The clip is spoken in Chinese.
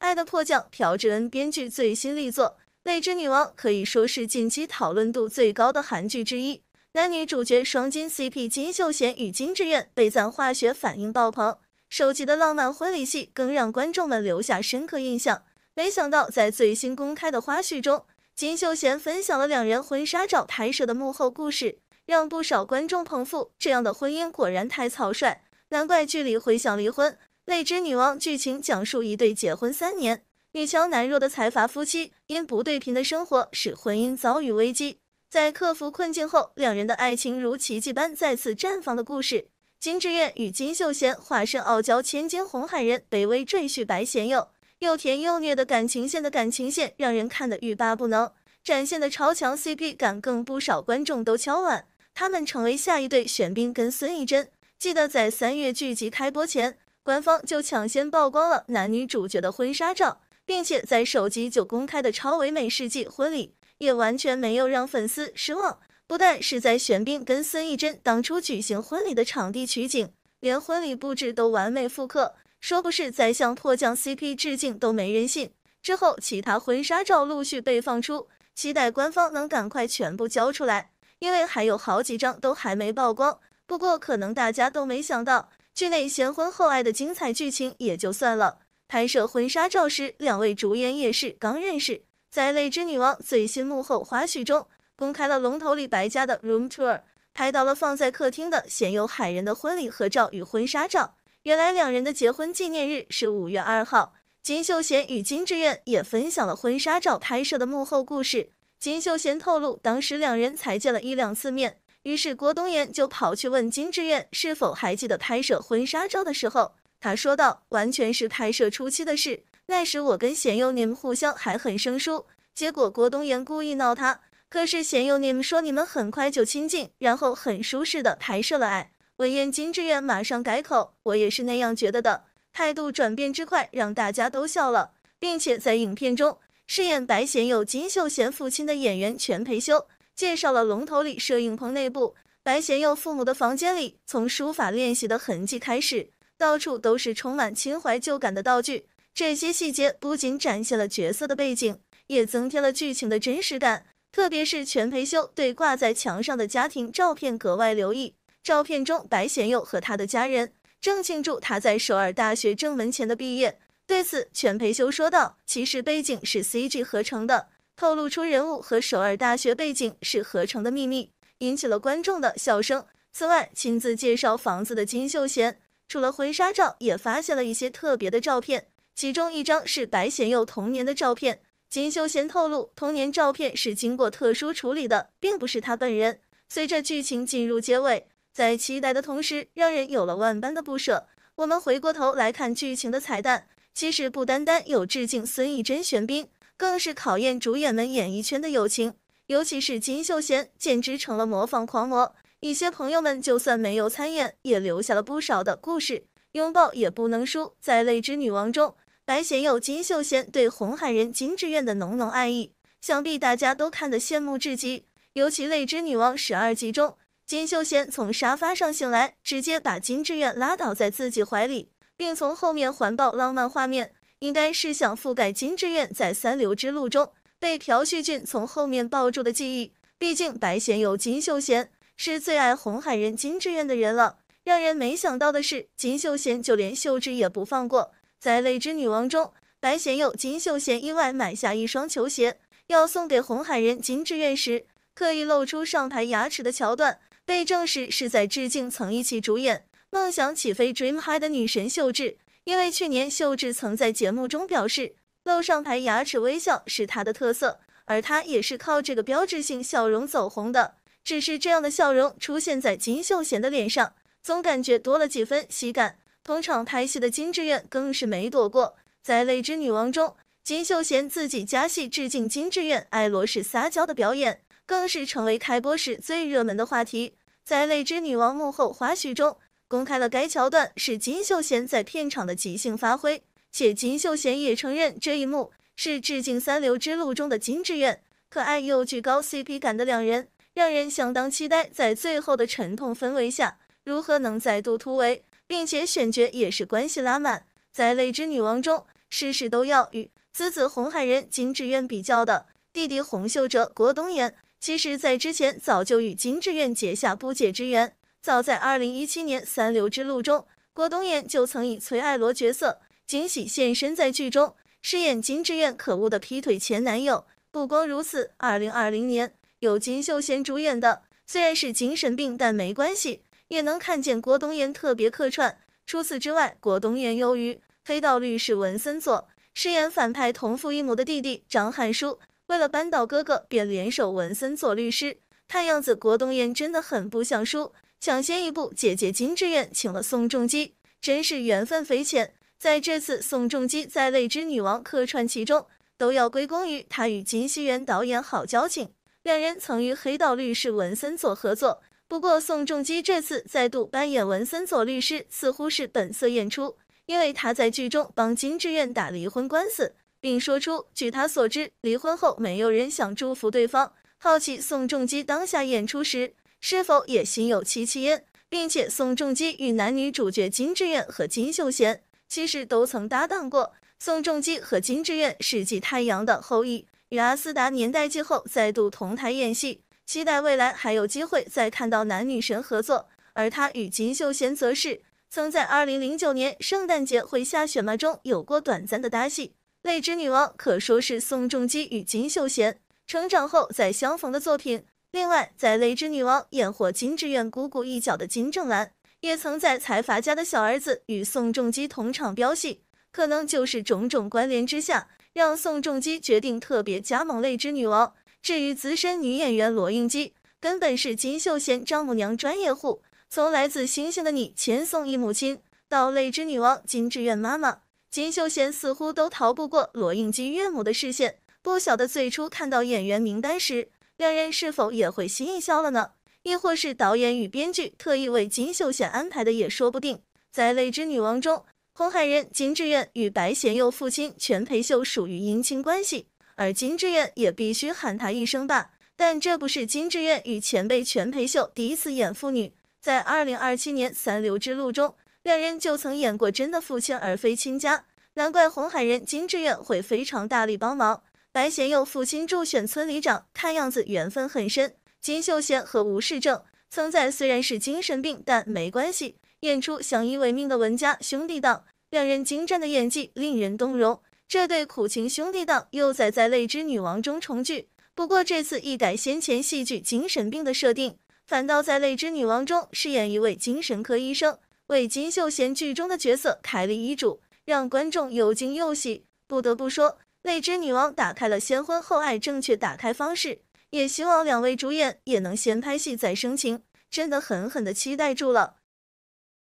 《爱的迫降》朴智恩编剧最新力作《泪之女王》可以说是近期讨论度最高的韩剧之一，男女主角双金 CP 金秀贤与金智媛被赞化学反应爆棚，首集的浪漫婚礼戏更让观众们留下深刻印象。没想到在最新公开的花絮中，金秀贤分享了两人婚纱照拍摄的幕后故事，让不少观众捧腹。这样的婚姻果然太草率，难怪剧里会想离婚。《泪之女王》剧情讲述一对结婚三年、女强男弱的财阀夫妻，因不对频的生活使婚姻遭遇危机，在克服困境后，两人的爱情如奇迹般再次绽放的故事。金志媛与金秀贤化身傲娇千金红海人，卑微赘婿白贤佑，又甜又虐的感情线的感情线让人看得欲罢不能，展现的超强 CP 感更不少观众都翘碗，他们成为下一对选兵跟孙艺珍。记得在三月剧集开播前。官方就抢先曝光了男女主角的婚纱照，并且在手机就公开的超唯美世纪婚礼，也完全没有让粉丝失望。不但是在玄彬跟孙艺珍当初举行婚礼的场地取景，连婚礼布置都完美复刻，说不是在向迫降 CP 致敬都没人信。之后其他婚纱照陆续被放出，期待官方能赶快全部交出来，因为还有好几张都还没曝光。不过可能大家都没想到。剧内先婚后爱的精彩剧情也就算了，拍摄婚纱照时，两位主演也是刚认识。在《泪之女王》最新幕后花絮中，公开了龙头李白家的 room tour，拍到了放在客厅的显有海人的婚礼合照与婚纱照。原来两人的结婚纪念日是五月二号。金秀贤与金智媛也分享了婚纱照拍摄的幕后故事。金秀贤透露，当时两人才见了一两次面。于是郭东延就跑去问金志愿是否还记得拍摄婚纱照的时候，他说道：“完全是拍摄初期的事，那时我跟贤佑你们互相还很生疏。”结果郭东延故意闹他，可是贤佑你们说你们很快就亲近，然后很舒适的拍摄了。哎，闻言金志愿马上改口：“我也是那样觉得的。”态度转变之快让大家都笑了，并且在影片中饰演白贤佑、金秀贤父亲的演员全培修。介绍了龙头里摄影棚内部，白贤佑父母的房间里，从书法练习的痕迹开始，到处都是充满情怀旧感的道具。这些细节不仅展现了角色的背景，也增添了剧情的真实感。特别是全培修对挂在墙上的家庭照片格外留意，照片中白贤佑和他的家人正庆祝他在首尔大学正门前的毕业。对此，全培修说道：“其实背景是 CG 合成的。”透露出人物和首尔大学背景是合成的秘密，引起了观众的笑声。此外，亲自介绍房子的金秀贤，除了婚纱照，也发现了一些特别的照片，其中一张是白贤佑童年的照片。金秀贤透露，童年照片是经过特殊处理的，并不是他本人。随着剧情进入结尾，在期待的同时，让人有了万般的不舍。我们回过头来看剧情的彩蛋，其实不单单有致敬孙艺珍、玄彬。更是考验主演们演艺圈的友情，尤其是金秀贤，简直成了模仿狂魔。一些朋友们就算没有参演，也留下了不少的故事。拥抱也不能输，在《泪之女王》中，白贤佑、金秀贤对红海人金智愿的浓浓爱意，想必大家都看得羡慕至极。尤其《泪之女王》十二集中，金秀贤从沙发上醒来，直接把金智愿拉倒在自己怀里，并从后面环抱，浪漫画面。应该是想覆盖金智媛在三流之路中被朴叙俊从后面抱住的记忆。毕竟白贤佑、金秀贤是最爱红海人金智媛的人了。让人没想到的是，金秀贤就连秀智也不放过。在《泪之女王》中，白贤佑、金秀贤意外买下一双球鞋，要送给红海人金智媛时，刻意露出上排牙齿的桥段，被证实是在致敬曾一起主演《梦想起飞 Dream High》的女神秀智。因为去年秀智曾在节目中表示露上排牙齿微笑是她的特色，而她也是靠这个标志性笑容走红的。只是这样的笑容出现在金秀贤的脸上，总感觉多了几分喜感。同场拍戏的金智媛更是没躲过，在《泪之女王》中，金秀贤自己加戏致敬金智媛，爱罗氏撒娇的表演更是成为开播时最热门的话题。在《泪之女王》幕后花絮中。公开了该桥段是金秀贤在片场的即兴发挥，且金秀贤也承认这一幕是致敬《三流之路》中的金智媛，可爱又具高 CP 感的两人让人相当期待。在最后的沉痛氛围下，如何能再度突围？并且选角也是关系拉满。在《泪之女王》中，事事都要与子子红海人金智媛比较的弟弟洪秀哲郭东延，其实在之前早就与金智媛结下不解之缘。早在二零一七年《三流之路》中，郭冬野就曾以崔爱罗角色惊喜现身在剧中，饰演金志愿可恶的劈腿前男友。不光如此，二零二零年有金秀贤主演的，虽然是精神病，但没关系，也能看见郭冬野特别客串。除此之外，郭冬野由于《黑道律师文森佐饰演反派同父异母的弟弟张汉书，为了扳倒哥哥，便联手文森佐律师。看样子郭冬野真的很不想输。抢先一步，姐姐金智媛请了宋仲基，真是缘分匪浅。在这次宋仲基在《泪之女王》客串其中，都要归功于他与金熙元导演好交情。两人曾与黑道律师文森佐合作，不过宋仲基这次再度扮演文森佐律师，似乎是本色演出，因为他在剧中帮金智媛打离婚官司，并说出据他所知，离婚后没有人想祝福对方。好奇宋仲基当下演出时。是否也心有戚戚焉？并且宋仲基与男女主角金智媛和金秀贤其实都曾搭档过。宋仲基和金智媛是继《太阳的后裔》与《阿斯达年代记》后再度同台演戏，期待未来还有机会再看到男女神合作。而他与金秀贤则是曾在2009年《圣诞节会下雪吗》中有过短暂的搭戏。《泪之女王》可说是宋仲基与金秀贤成长后再相逢的作品。另外，在《泪之女王》演活金智媛姑姑一角的金正兰，也曾在财阀家的小儿子与宋仲基同场飙戏，可能就是种种关联之下，让宋仲基决定特别加盟《泪之女王》。至于资深女演员罗应姬，根本是金秀贤丈母娘专业户，从《来自星星的你》千颂伊母亲到《泪之女王》金智媛妈妈，金秀贤似乎都逃不过罗应姬岳母的视线。不晓得最初看到演员名单时。两人是否也会心一笑了呢？亦或是导演与编剧特意为金秀贤安排的也说不定。在《泪之女王》中，红海人金志愿与白贤佑父亲全培秀属于姻亲关系，而金志愿也必须喊他一声爸。但这不是金志愿与前辈全培秀第一次演父女，在二零二七年《三流之路》中，两人就曾演过真的父亲而非亲家，难怪红海人金志愿会非常大力帮忙。白贤佑父亲助选村里长，看样子缘分很深。金秀贤和吴世正曾在虽然是精神病，但没关系。演出相依为命的文家兄弟档，两人精湛的演技令人动容。这对苦情兄弟档又在《泪之女王》中重聚，不过这次一改先前戏剧精神病的设定，反倒在《泪之女王》中饰演一位精神科医生，为金秀贤剧中的角色开立医嘱，让观众又惊又喜。不得不说。那只女王》打开了先婚后爱正确打开方式，也希望两位主演也能先拍戏再生情，真的狠狠的期待住了。